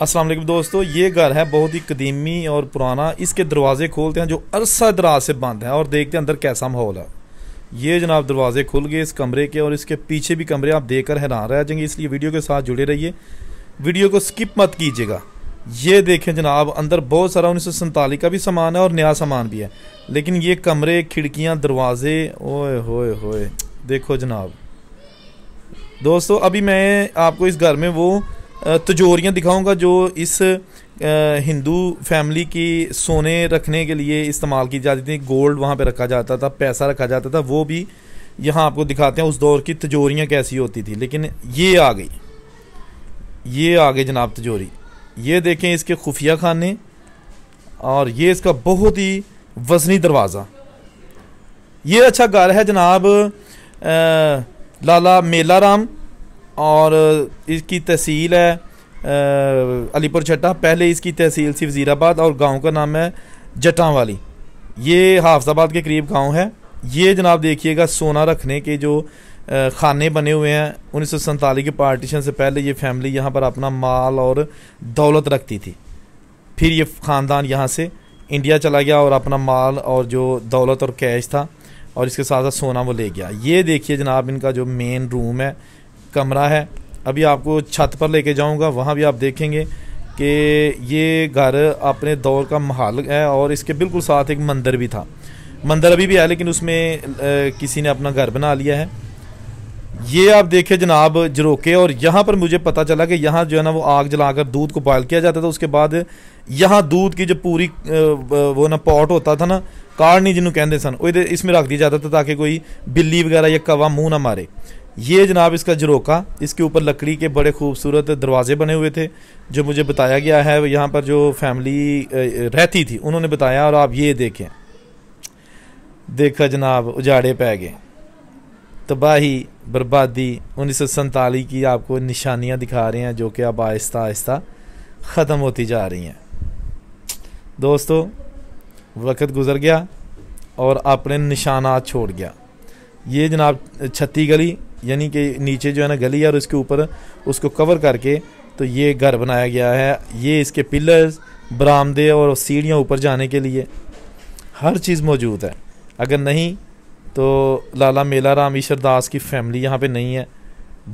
असलम दोस्तों ये घर है बहुत ही कदीमी और पुराना इसके दरवाज़े खोलते हैं जो अरसा दराज से बंद है और देखते हैं अंदर कैसा माहौल है ये जनाब दरवाज़े खुल गए इस कमरे के और इसके पीछे भी कमरे आप देखकर हैरान रह जाएंगे इसलिए वीडियो के साथ जुड़े रहिए वीडियो को स्किप मत कीजिएगा ये देखें जनाब अंदर बहुत सारा उन्नीस सौ का भी सामान है और नया सामान भी है लेकिन ये कमरे खिड़कियाँ दरवाजे ओए होए होए देखो जनाब दोस्तों अभी मैं आपको इस घर में वो तजोरियाँ दिखाऊंगा जो इस हिंदू फैमिली की सोने रखने के लिए इस्तेमाल की जाती थी गोल्ड वहाँ पे रखा जाता था पैसा रखा जाता था वो भी यहाँ आपको दिखाते हैं उस दौर की तजोरियाँ कैसी होती थी लेकिन ये आ गई ये आ गई जनाब तजोरी ये देखें इसके खुफिया खाने और ये इसका बहुत ही वजनी दरवाज़ा ये अच्छा घर है जनाब आ, लाला मेला राम और इसकी तहसील है अलीपुर छट्टा पहले इसकी तहसील सी वज़ीराबाद और गांव का नाम है जटा वाली ये हाफजाबाद के करीब गांव है ये जनाब देखिएगा सोना रखने के जो खाने बने हुए हैं उन्नीस सौ सैंतालीस के पार्टीशन से पहले ये फैमिली यहाँ पर अपना माल और दौलत रखती थी फिर ये ख़ानदान यहाँ से इंडिया चला गया और अपना माल और जो दौलत और कैश था और इसके साथ साथ सोना वो ले गया ये देखिए जनाब इनका जो मेन रूम है कमरा है अभी आपको छत पर लेके जाऊंगा वहाँ भी आप देखेंगे कि ये घर अपने दौर का महल है और इसके बिल्कुल साथ एक मंदिर भी था मंदिर अभी भी है लेकिन उसमें किसी ने अपना घर बना लिया है ये आप देखे जनाब जरोके और यहाँ पर मुझे पता चला कि यहाँ जो है ना वो आग जलाकर दूध को बॉयल किया जाता था उसके बाद यहाँ दूध की जो पूरी वो ना पॉट होता था ना नहीं जिन्होंने कहते सन इसमें रख दिया जाता था ताकि कोई बिल्ली वगैरह या कवा मुँह ना मारे ये जनाब इसका जरोका इसके ऊपर लकड़ी के बड़े खूबसूरत दरवाज़े बने हुए थे जो मुझे बताया गया है यहाँ पर जो फैमिली रहती थी उन्होंने बताया और आप ये देखें देखा जनाब उजाड़े पै गए तबाही बर्बादी उन्नीस सौ की आपको निशानियाँ दिखा रहे हैं जो कि अब आहिस्ता आहिस्ता ख़त्म होती जा रही हैं दोस्तों वक्त गुज़र गया और अपने निशाना छोड़ गया ये जनाब छत्ती गली यानी कि नीचे जो है ना गली और उसके ऊपर उसको कवर करके तो ये घर बनाया गया है ये इसके पिलर्स बरामदे और सीढ़ियाँ ऊपर जाने के लिए हर चीज़ मौजूद है अगर नहीं तो लाला मेला राम ईश्वर दास की फैमिली यहाँ पे नहीं है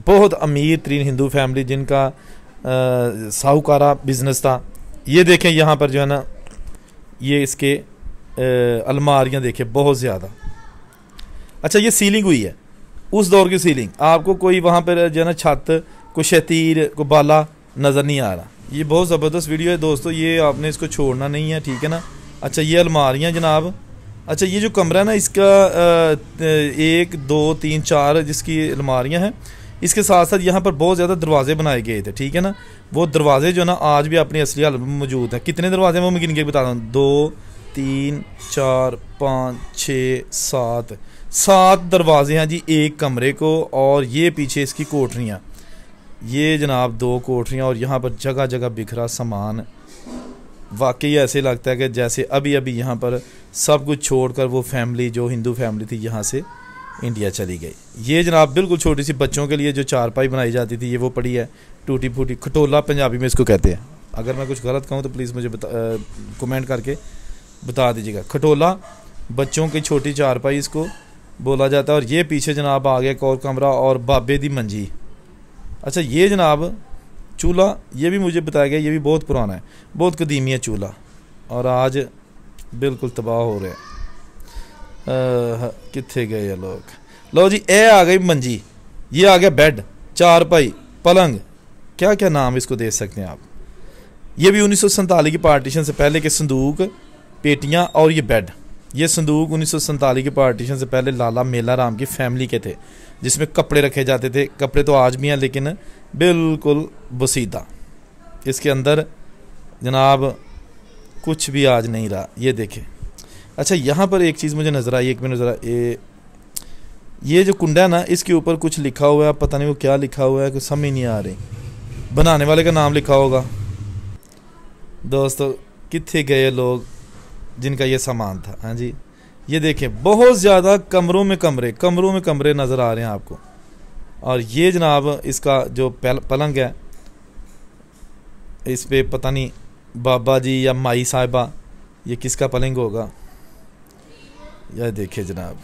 बहुत अमीर तरीन हिंदू फैमिली जिनका साहूकारा बिजनेस था ये देखें यहाँ पर जो है ना ये इसके अलमारियाँ देखें बहुत ज़्यादा अच्छा ये सीलिंग हुई है उस दौर की सीलिंग आपको कोई वहाँ पर जो है ना छत को शतीर को बाला नज़र नहीं आ रहा ये बहुत ज़बरदस्त वीडियो है दोस्तों ये आपने इसको छोड़ना नहीं है ठीक है ना अच्छा ये अलमारियाँ जनाब अच्छा ये जो कमरा है ना इसका एक दो तीन चार जिसकी अलमारियाँ हैं इसके साथ साथ यहाँ पर बहुत ज़्यादा दरवाजे बनाए गए थे ठीक है ना वो दरवाजे जो है ना आज भी अपनी असली हालत में मौजूद हैं कितने दरवाजे हैं वो मैं गिन के बता रहा हूँ दो तीन चार पाँच छः सात सात दरवाजे हैं जी एक कमरे को और ये पीछे इसकी कोठरियाँ ये जनाब दो कोठरियाँ और यहाँ पर जगह जगह बिखरा सामान वाकई ऐसे लगता है कि जैसे अभी अभी यहाँ पर सब कुछ छोड़कर वो फैमिली जो हिंदू फैमिली थी यहाँ से इंडिया चली गई ये जनाब बिल्कुल छोटी सी बच्चों के लिए जो चारपाई बनाई जाती थी ये वो पड़ी है टूटी फूटी खटोला पंजाबी में इसको कहते हैं अगर मैं कुछ गलत कहूँ तो प्लीज़ मुझे बता कमेंट करके बता दीजिएगा खटोला बच्चों की छोटी चारपाई इसको बोला जाता है और ये पीछे जनाब आ गया एक और कमरा और बाबे दी मंजी अच्छा ये जनाब चूल्हा ये भी मुझे बताया गया ये भी बहुत पुराना है बहुत कदीमी है चूल्हा और आज बिल्कुल तबाह हो रहे हैं कितने गए ये लोग लो जी ए आ गई मंजी ये आ गया बेड चार पाई पलंग क्या क्या नाम इसको दे सकते हैं आप ये भी उन्नीस की पार्टीशन से पहले के संदूक पेटियाँ और ये बेड ये संदूक उन्नीस के पार्टीशन से पहले लाला मेला राम की फैमिली के थे जिसमें कपड़े रखे जाते थे कपड़े तो आज भी हैं लेकिन बिल्कुल बसीदा इसके अंदर जनाब कुछ भी आज नहीं रहा ये देखे अच्छा यहाँ पर एक चीज़ मुझे नज़र आई एक मिनट नज़र ये ये जो कुंडा है ना इसके ऊपर कुछ लिखा हुआ है पता नहीं वो क्या लिखा हुआ है कुछ समझ नहीं आ रही बनाने वाले का नाम लिखा होगा दोस्तों कितने गए लोग जिनका ये सामान था हाँ जी ये देखें बहुत ज़्यादा कमरों में कमरे कमरों में कमरे नज़र आ रहे हैं आपको और ये जनाब इसका जो पल, पलंग है इस पर पता नहीं बाबा जी या माई साहिबा ये किसका पलंग होगा यह देखिए जनाब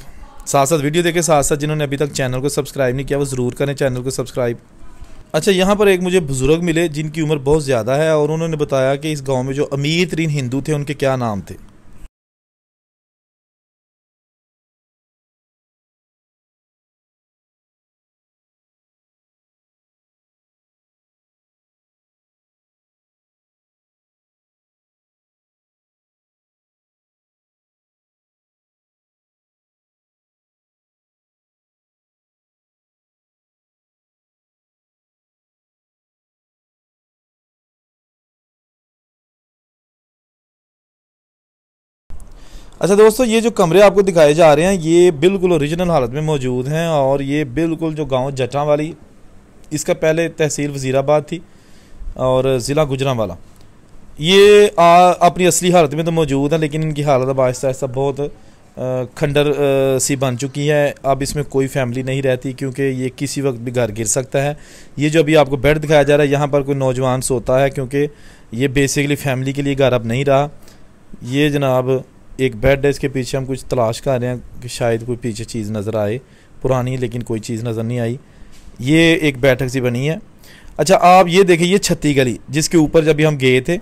साथ साथ वीडियो देखे साथ साथ जिन्होंने अभी तक चैनल को सब्सक्राइब नहीं किया वो ज़रूर करें चैनल को सब्सक्राइब अच्छा यहाँ पर एक मुझे बुज़ुर्ग मिले जिनकी उम्र बहुत ज़्यादा है और उन्होंने बताया कि इस गांव में जो अमीर तरीन हिंदू थे उनके क्या नाम थे अच्छा दोस्तों ये जो कमरे आपको दिखाए जा रहे हैं ये बिल्कुल ओरिजिनल हालत में मौजूद हैं और ये बिल्कुल जो गांव जटा वाली इसका पहले तहसील वज़ीराबाद थी और ज़िला गुजरा वाला ये आ, अपनी असली हालत में तो मौजूद है लेकिन इनकी हालत अब आहिस्ता आहिस्ता बहुत खंडर सी बन चुकी है अब इसमें कोई फैमिली नहीं रहती क्योंकि ये किसी वक्त भी घर गिर सकता है ये जो अभी आपको बेड दिखाया जा रहा है यहाँ पर कोई नौजवान सोता है क्योंकि ये बेसिकली फैमिली के लिए घर अब नहीं रहा ये जनाब एक बेड है इसके पीछे हम कुछ तलाश कर रहे हैं कि शायद कोई पीछे चीज़ नज़र आए पुरानी लेकिन कोई चीज़ नज़र नहीं आई ये एक बैठक सी बनी है अच्छा आप ये देखें ये छत्ती गली जिसके ऊपर जब हम गए थे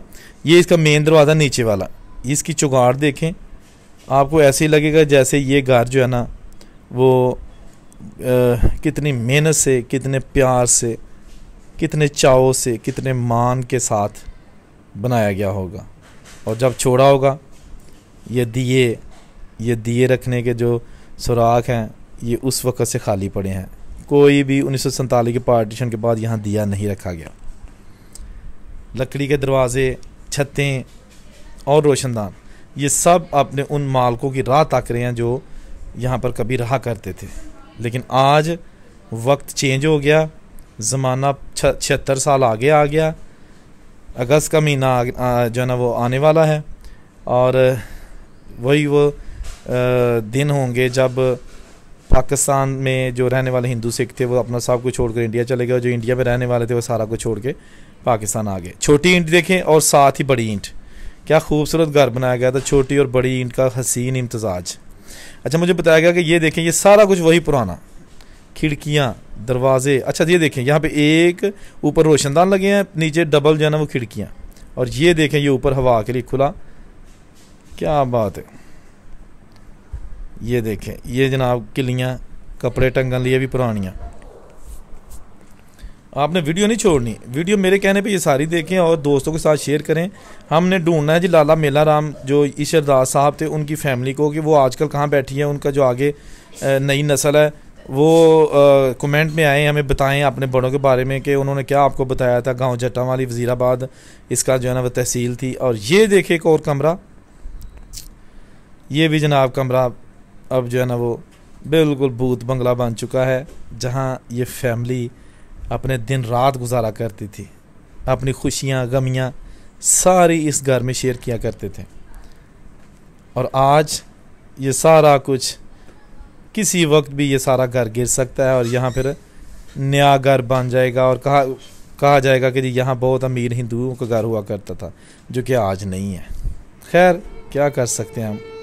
ये इसका मेन दरवाज़ा नीचे वाला इसकी चुगाड़ देखें आपको ऐसे ही लगेगा जैसे ये घर जो है ना वो आ, कितनी मेहनत से कितने प्यार से कितने चाव से कितने मान के साथ बनाया गया होगा और जब छोड़ा होगा ये दिए ये दिए रखने के जो सुराख हैं ये उस वक़्त से खाली पड़े हैं कोई भी उन्नीस सौ के पार्टीशन के बाद यहाँ दिया नहीं रखा गया लकड़ी के दरवाज़े छतें और रोशनदान ये सब अपने उन मालकों की राह ताक रहे हैं जो यहाँ पर कभी रहा करते थे लेकिन आज वक्त चेंज हो गया ज़माना छिहत्तर साल आगे आ गया अगस्त का महीना जो है ना वो आने वाला है और वही वो दिन होंगे जब पाकिस्तान में जो रहने वाले हिंदू सिख थे वो अपना सब कुछ छोड़कर इंडिया चले गए और जो इंडिया में रहने वाले थे वो सारा कुछ छोड़ के पाकिस्तान आ गए छोटी ईंट देखें और साथ ही बड़ी ईंट क्या खूबसूरत घर बनाया गया था छोटी और बड़ी ईंट का हसीन इम्तजाज अच्छा मुझे बताया गया कि ये देखें ये सारा कुछ वही पुराना खिड़कियाँ दरवाजे अच्छा ये देखें यहाँ पर एक ऊपर रोशनदान लगे हैं नीचे डबल जो है ना वो खिड़कियाँ और ये देखें ये ऊपर हवा के लिए खुला क्या बात है ये देखें ये जनाब किलियाँ कपड़े टंगन लिए भी पुरानियाँ आपने वीडियो नहीं छोड़नी वीडियो मेरे कहने पे ये सारी देखें और दोस्तों के साथ शेयर करें हमने ढूंढना है जी लाला मेला राम जो ईशरदास साहब थे उनकी फैमिली को कि वो आजकल कहाँ बैठी है उनका जो आगे नई नस्ल है वो कमेंट में आए हमें बताएं अपने बड़ों के बारे में कि उन्होंने क्या आपको बताया था गाँव जट्टा वाली वज़ीराबाद इसका जो है ना वह तहसील थी और ये देखे एक और कमरा ये भी जनाब कमरा अब जो है ना वो बिल्कुल भूत बंगला बन चुका है जहाँ ये फैमिली अपने दिन रात गुजारा करती थी अपनी खुशियाँ गमियाँ सारी इस घर में शेयर किया करते थे और आज ये सारा कुछ किसी वक्त भी ये सारा घर गिर सकता है और यहाँ फिर नया घर बन जाएगा और कहा कहा जाएगा कि जी यहाँ बहुत अमीर हिंदुओं का घर हुआ करता था जो कि आज नहीं है खैर क्या कर सकते हैं हम